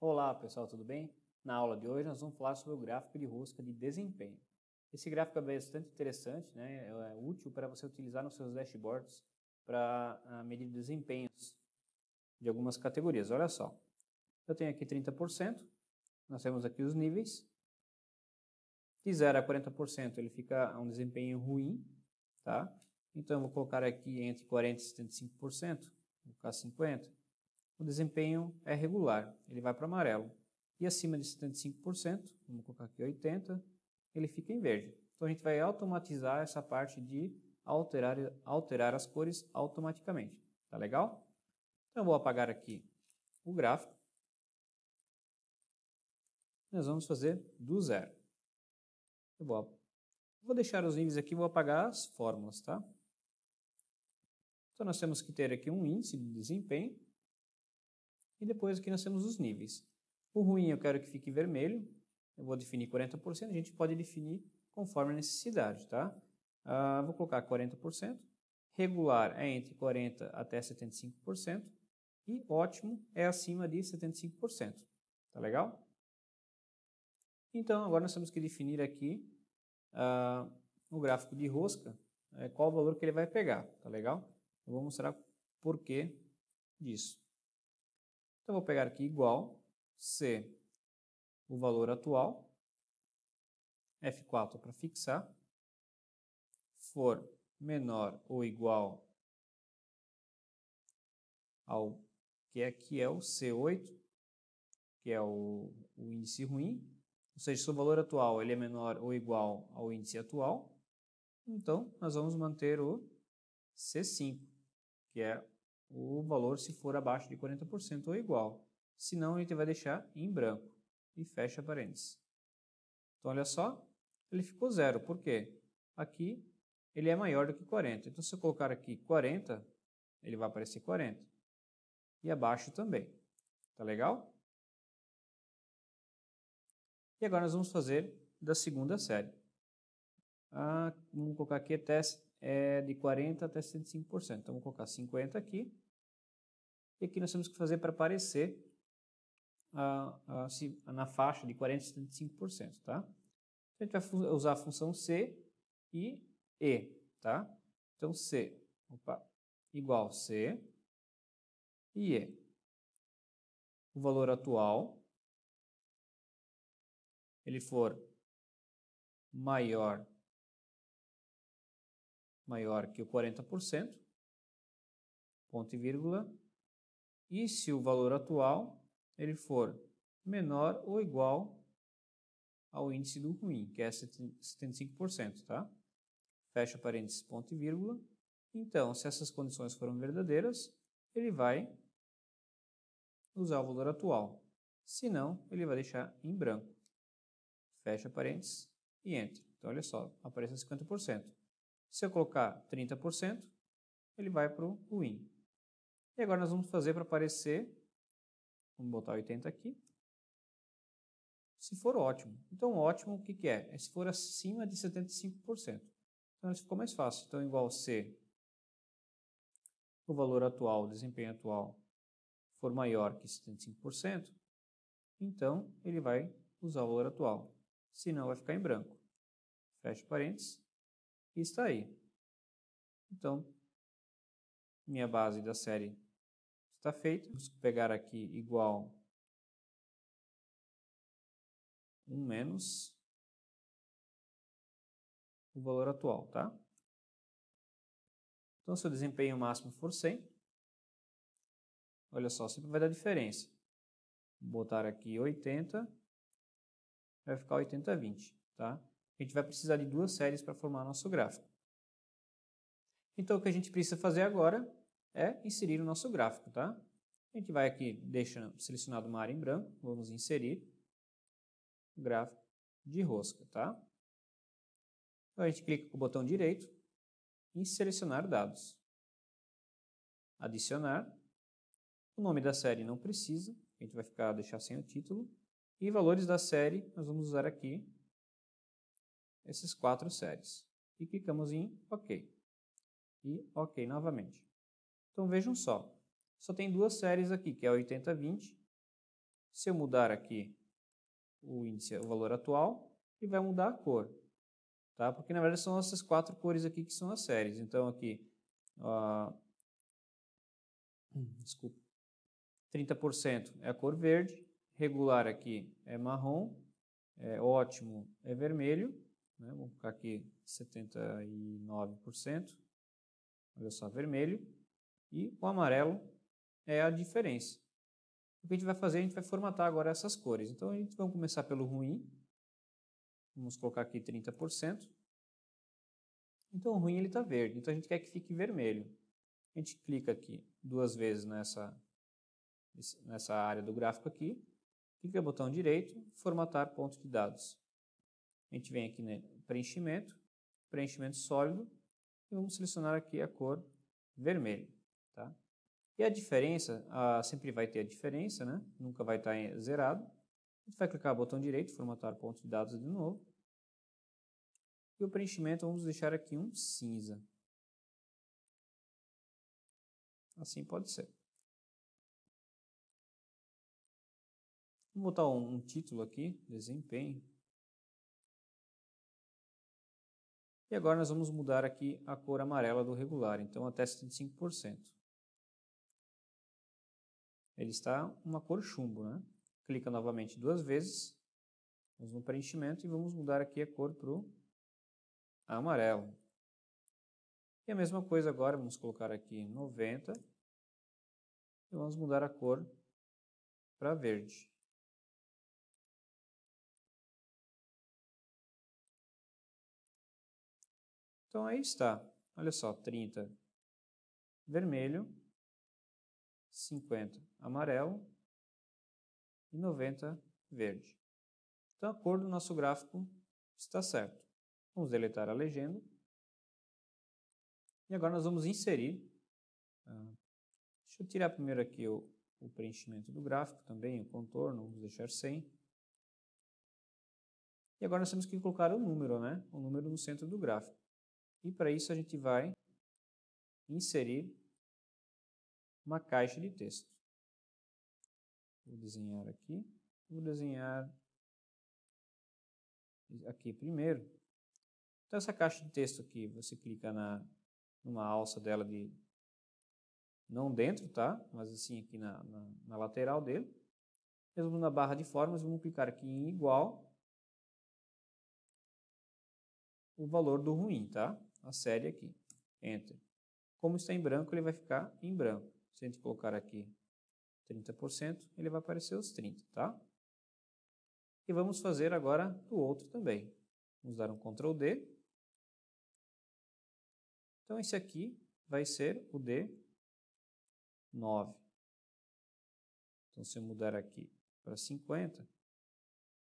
Olá pessoal, tudo bem? Na aula de hoje nós vamos falar sobre o gráfico de rosca de desempenho. Esse gráfico é bastante interessante, né? é, é útil para você utilizar nos seus dashboards para ah, medir desempenhos de algumas categorias. Olha só, eu tenho aqui 30%, nós temos aqui os níveis. De 0 a 40% ele fica um desempenho ruim, tá? Então eu vou colocar aqui entre 40% e 75%, vou colocar 50% o desempenho é regular, ele vai para amarelo. E acima de 75%, vamos colocar aqui 80%, ele fica em verde. Então a gente vai automatizar essa parte de alterar, alterar as cores automaticamente. Tá legal? Então eu vou apagar aqui o gráfico. Nós vamos fazer do zero. Eu vou, vou deixar os índices aqui, vou apagar as fórmulas, tá? Então nós temos que ter aqui um índice de desempenho e depois aqui nós temos os níveis. O ruim eu quero que fique vermelho, eu vou definir 40%, a gente pode definir conforme a necessidade, tá? Ah, vou colocar 40%, regular é entre 40% até 75%, e ótimo é acima de 75%, tá legal? Então, agora nós temos que definir aqui ah, o gráfico de rosca, eh, qual o valor que ele vai pegar, tá legal? Eu vou mostrar por que disso. Então, eu vou pegar aqui igual C, o valor atual, F4 para fixar, for menor ou igual ao que aqui é, é o C8, que é o, o índice ruim, ou seja, se o valor atual ele é menor ou igual ao índice atual, então nós vamos manter o C5, que é o valor se for abaixo de 40% ou igual. Senão, ele vai deixar em branco. E fecha parênteses. Então, olha só, ele ficou zero. Por quê? Aqui, ele é maior do que 40. Então, se eu colocar aqui 40, ele vai aparecer 40. E abaixo também. Tá legal? E agora nós vamos fazer da segunda série. Ah, vamos colocar aqui é teste é de 40% até 105%. Então, vou colocar 50% aqui. E aqui nós temos que fazer para aparecer ah, ah, se, na faixa de 40% a 75%, tá? Então, a gente vai usar a função C e E, tá? Então, C opa, igual C e E. O valor atual, ele for maior maior que o 40%, ponto e vírgula, e se o valor atual ele for menor ou igual ao índice do ruim, que é 75%, tá? Fecha parênteses, ponto e vírgula. Então, se essas condições foram verdadeiras, ele vai usar o valor atual. Se não, ele vai deixar em branco. Fecha parênteses e entra. Então, olha só, apareceu 50%. Se eu colocar 30%, ele vai para o win. E agora nós vamos fazer para aparecer, vamos botar 80 aqui, se for ótimo. Então, ótimo, o que, que é? É se for acima de 75%. Então, isso ficou mais fácil. Então, igual C, o valor atual, o desempenho atual, for maior que 75%, então ele vai usar o valor atual. Se não, vai ficar em branco. Fecha parênteses está aí. Então, minha base da série está feita. Vamos pegar aqui igual 1 menos o valor atual, tá? Então, se o desempenho máximo for 100, olha só, sempre vai dar diferença. Vou botar aqui 80, vai ficar 80,20, tá? A gente vai precisar de duas séries para formar nosso gráfico. Então, o que a gente precisa fazer agora é inserir o nosso gráfico, tá? A gente vai aqui, deixa selecionado uma área em branco, vamos inserir gráfico de rosca, tá? Então, a gente clica com o botão direito em selecionar dados. Adicionar. O nome da série não precisa, a gente vai ficar deixar sem o título. E valores da série, nós vamos usar aqui esses quatro séries. E clicamos em OK. E OK novamente. Então vejam só, só tem duas séries aqui, que é 80-20. Se eu mudar aqui o índice, o valor atual, ele vai mudar a cor. Tá? Porque na verdade são essas quatro cores aqui que são as séries. Então aqui, ó, desculpa, 30% é a cor verde, regular aqui é marrom, é ótimo é vermelho né? vamos colocar aqui 79%, olha só, vermelho, e o amarelo é a diferença. O que a gente vai fazer, a gente vai formatar agora essas cores. Então, a gente vai começar pelo ruim, vamos colocar aqui 30%. Então, o ruim ele está verde, então a gente quer que fique vermelho. A gente clica aqui duas vezes nessa, nessa área do gráfico aqui, clica no botão direito, formatar ponto de dados. A gente vem aqui no né, preenchimento, preenchimento sólido, e vamos selecionar aqui a cor vermelho. Tá? E a diferença, a sempre vai ter a diferença, né? nunca vai tá, estar eh, zerado. A gente vai clicar no botão direito, formatar ponto de dados de novo. E o preenchimento vamos deixar aqui um cinza. Assim pode ser. Vou botar um título aqui, desempenho. E agora nós vamos mudar aqui a cor amarela do regular, então até 75%. Ele está uma cor chumbo, né? Clica novamente duas vezes, vamos no preenchimento e vamos mudar aqui a cor para o amarelo. E a mesma coisa agora, vamos colocar aqui 90 e vamos mudar a cor para verde. Então aí está. Olha só, 30 vermelho, 50 amarelo e 90 verde. Então a cor do nosso gráfico está certo. Vamos deletar a legenda. E agora nós vamos inserir. Ah, deixa eu tirar primeiro aqui o, o preenchimento do gráfico também, o contorno, vamos deixar sem. E agora nós temos que colocar o um número, né? O um número no centro do gráfico. E para isso a gente vai inserir uma caixa de texto. Vou desenhar aqui. Vou desenhar aqui primeiro. Então essa caixa de texto aqui, você clica na numa alça dela de não dentro, tá? Mas assim aqui na, na, na lateral dele. Mesmo na barra de formas, vamos clicar aqui em igual o valor do ruim, tá? A série aqui. Enter. Como está em branco, ele vai ficar em branco. Se a gente colocar aqui 30%, ele vai aparecer os 30, tá? E vamos fazer agora o outro também. Vamos dar um Ctrl D. Então esse aqui vai ser o D9. Então se eu mudar aqui para 50,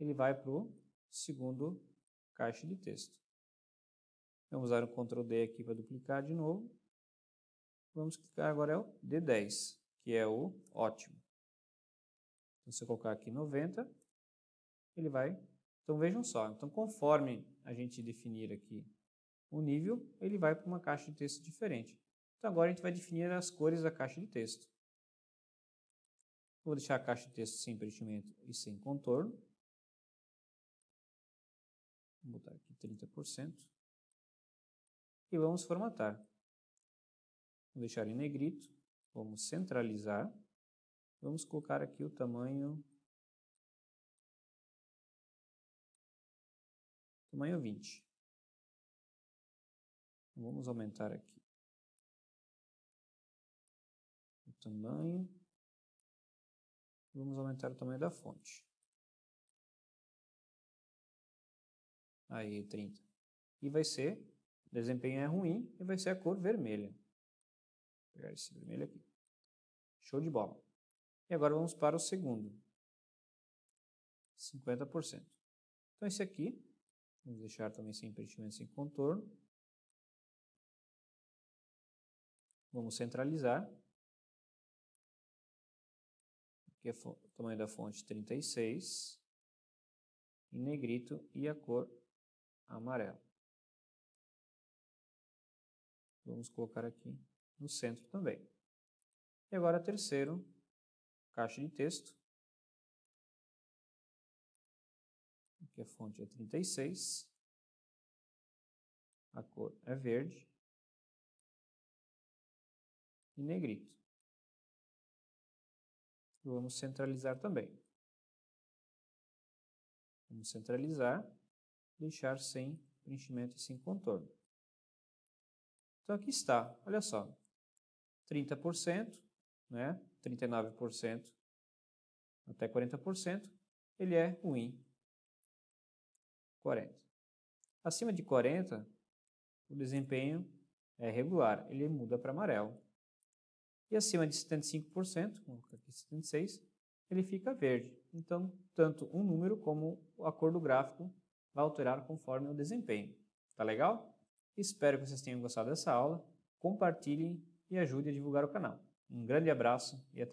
ele vai para o segundo caixa de texto. Vamos usar o Ctrl D aqui para duplicar de novo. Vamos clicar agora é o D10, que é o ótimo. Então, se eu colocar aqui 90, ele vai... Então vejam só, então conforme a gente definir aqui o nível, ele vai para uma caixa de texto diferente. Então agora a gente vai definir as cores da caixa de texto. Vou deixar a caixa de texto sem preenchimento e sem contorno. Vou botar aqui 30% e vamos formatar. Vou deixar em negrito, vamos centralizar, vamos colocar aqui o tamanho, tamanho 20. Vamos aumentar aqui. O tamanho. Vamos aumentar o tamanho da fonte. Aí, 30. E vai ser o desempenho é ruim e vai ser a cor vermelha. Vou pegar esse vermelho aqui. Show de bola. E agora vamos para o segundo. 50%. Então esse aqui, vamos deixar também sem preenchimento, sem contorno. Vamos centralizar. Aqui é o tamanho da fonte 36. Em negrito e a cor amarela. Vamos colocar aqui no centro também. E agora terceiro, caixa de texto. Aqui a fonte é 36. A cor é verde. E negrito. E vamos centralizar também. Vamos centralizar, deixar sem preenchimento e sem contorno. Então aqui está, olha só, 30%, né? 39% até 40%, ele é ruim. 40. Acima de 40, o desempenho é regular, ele muda para amarelo. E acima de 75%, vou colocar aqui 76, ele fica verde. Então, tanto um número como a cor do gráfico vai alterar conforme o desempenho. Tá legal? Espero que vocês tenham gostado dessa aula, compartilhem e ajudem a divulgar o canal. Um grande abraço e até